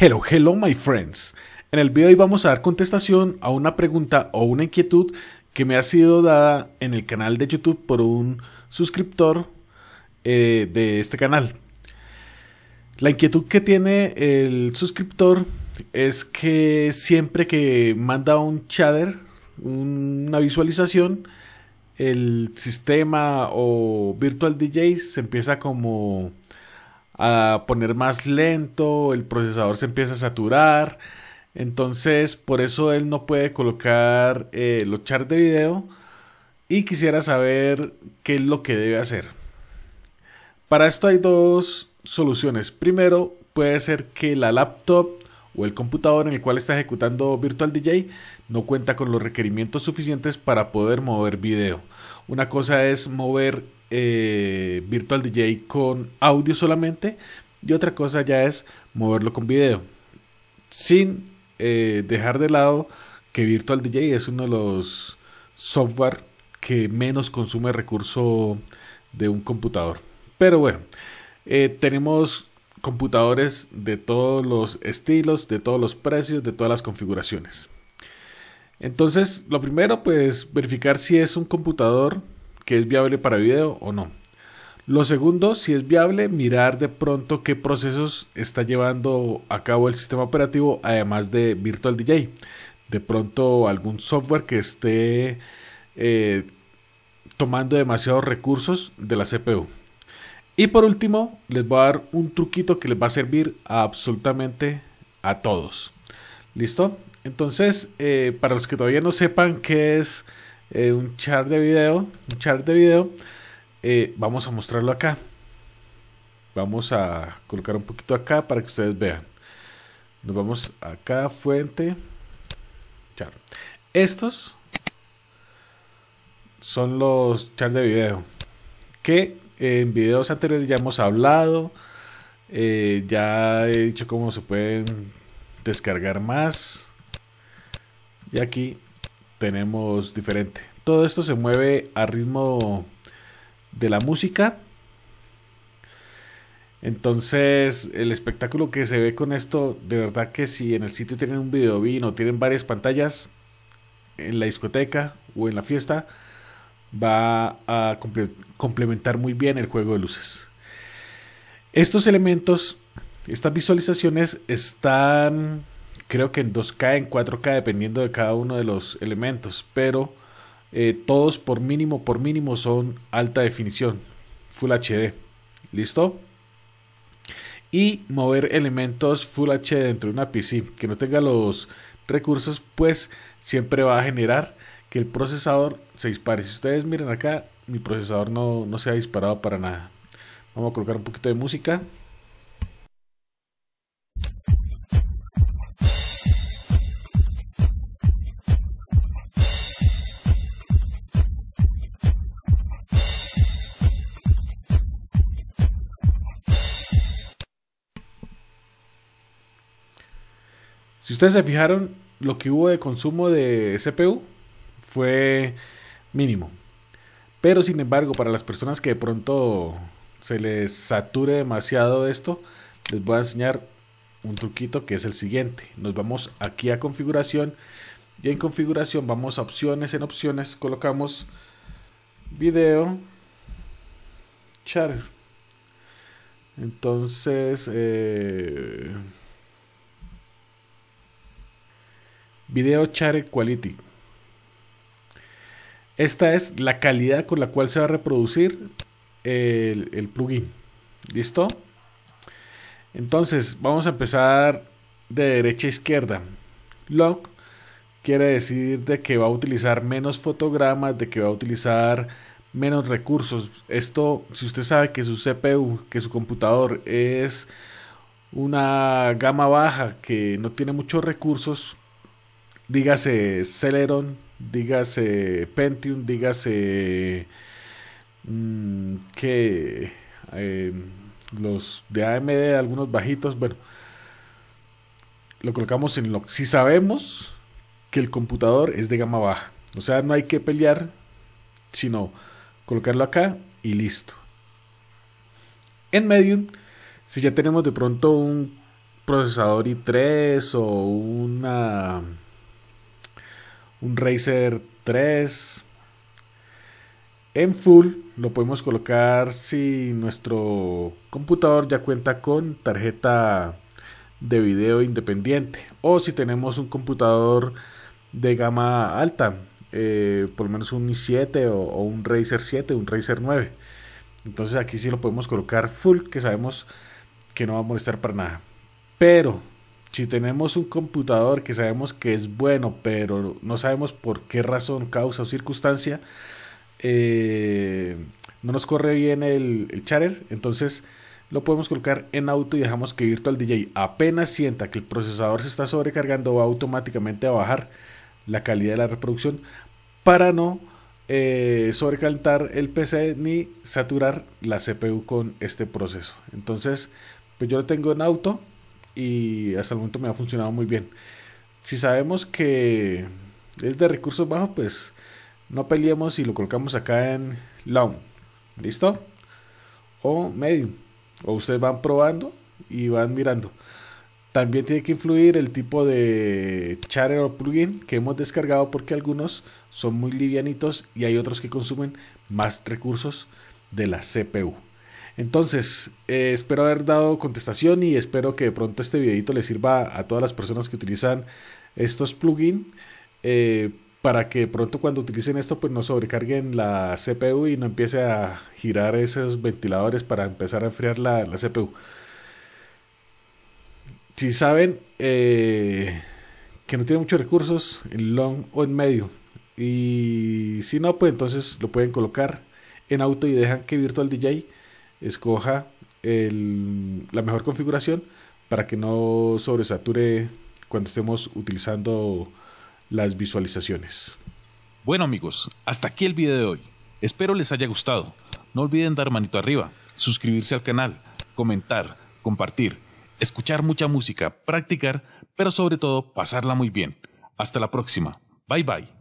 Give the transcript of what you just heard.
Hello, hello my friends. En el video de hoy vamos a dar contestación a una pregunta o una inquietud que me ha sido dada en el canal de YouTube por un suscriptor eh, de este canal. La inquietud que tiene el suscriptor es que siempre que manda un chatter, una visualización, el sistema o Virtual DJs se empieza como a poner más lento, el procesador se empieza a saturar. Entonces, por eso él no puede colocar eh, los charts de video. Y quisiera saber qué es lo que debe hacer. Para esto hay dos soluciones. Primero, puede ser que la laptop o el computador en el cual está ejecutando Virtual DJ no cuenta con los requerimientos suficientes para poder mover video. Una cosa es mover eh, Virtual DJ con audio solamente y otra cosa ya es moverlo con video. Sin eh, dejar de lado que Virtual DJ es uno de los software que menos consume recurso de un computador. Pero bueno, eh, tenemos computadores de todos los estilos, de todos los precios, de todas las configuraciones. Entonces, lo primero, pues verificar si es un computador que es viable para video o no. Lo segundo, si es viable, mirar de pronto qué procesos está llevando a cabo el sistema operativo, además de Virtual DJ. De pronto algún software que esté eh, tomando demasiados recursos de la CPU. Y por último, les voy a dar un truquito que les va a servir absolutamente a todos. ¿Listo? Entonces, eh, para los que todavía no sepan qué es eh, un char de video, un de video, eh, vamos a mostrarlo acá. Vamos a colocar un poquito acá para que ustedes vean. Nos vamos acá, fuente, Char. Estos son los char de video que en videos anteriores ya hemos hablado, eh, ya he dicho cómo se pueden descargar más. Y aquí tenemos diferente. Todo esto se mueve a ritmo de la música. Entonces, el espectáculo que se ve con esto, de verdad que si en el sitio tienen un video vino, tienen varias pantallas, en la discoteca o en la fiesta, va a complementar muy bien el juego de luces. Estos elementos, estas visualizaciones están creo que en 2K, en 4K, dependiendo de cada uno de los elementos, pero eh, todos por mínimo, por mínimo son alta definición, Full HD. ¿Listo? Y mover elementos Full HD dentro de una PC que no tenga los recursos, pues siempre va a generar que el procesador se dispare. Si ustedes miran acá, mi procesador no, no se ha disparado para nada. Vamos a colocar un poquito de música. Si ustedes se fijaron, lo que hubo de consumo de CPU fue mínimo. Pero sin embargo, para las personas que de pronto se les sature demasiado esto, les voy a enseñar un truquito que es el siguiente. Nos vamos aquí a configuración y en configuración vamos a opciones. En opciones colocamos video char. Entonces, eh, video char quality. Esta es la calidad con la cual se va a reproducir el, plugin. ¿Listo? Entonces, vamos a empezar de derecha a izquierda. Log quiere decir de que va a utilizar menos fotogramas, de que va a utilizar menos recursos. Esto, si usted sabe que su CPU, que su computador es una gama baja que no tiene muchos recursos, dígase Celeron dígase Pentium, dígase mm, que eh, los de AMD, algunos bajitos, bueno, lo colocamos en lo si sabemos que el computador es de gama baja, o sea, no hay que pelear, sino colocarlo acá y listo. En Medium, si ya tenemos de pronto un procesador i3 o una un Razer 3. En full lo podemos colocar si nuestro computador ya cuenta con tarjeta de video independiente o si tenemos un computador de gama alta, eh, por lo menos un i7 o, un Razer 7, un Razer 9. Entonces aquí sí lo podemos colocar full que sabemos que no va a molestar para nada. Pero si tenemos un computador que sabemos que es bueno, pero no sabemos por qué razón, causa o circunstancia, eh, no nos corre bien el, el entonces lo podemos colocar en auto y dejamos que Virtual DJ apenas sienta que el procesador se está sobrecargando va automáticamente a bajar la calidad de la reproducción para no eh, sobrecalentar el PC ni saturar la CPU con este proceso. Entonces, pues yo lo tengo en auto, y hasta el momento me ha funcionado muy bien. Si sabemos que es de recursos bajos, pues no peleemos y lo colocamos acá en long. ¿Listo? O medium. O ustedes van probando y van mirando. También tiene que influir el tipo de charter o plugin que hemos descargado porque algunos son muy livianitos y hay otros que consumen más recursos de la CPU. Entonces, eh, espero haber dado contestación y espero que de pronto este videito le sirva a todas las personas que utilizan estos plugins eh, para que de pronto cuando utilicen esto pues no sobrecarguen la CPU y no empiece a girar esos ventiladores para empezar a enfriar la, CPU. Si saben eh, que no tiene muchos recursos, en long o en medio. Y si no, pues entonces lo pueden colocar en auto y dejan que Virtual DJ escoja la mejor configuración para que no sobresature cuando estemos utilizando las visualizaciones. Bueno amigos, hasta aquí el video de hoy. Espero les haya gustado. No olviden dar manito arriba, suscribirse al canal, comentar, compartir, escuchar mucha música, practicar, pero sobre todo pasarla muy bien. Hasta la próxima. Bye bye.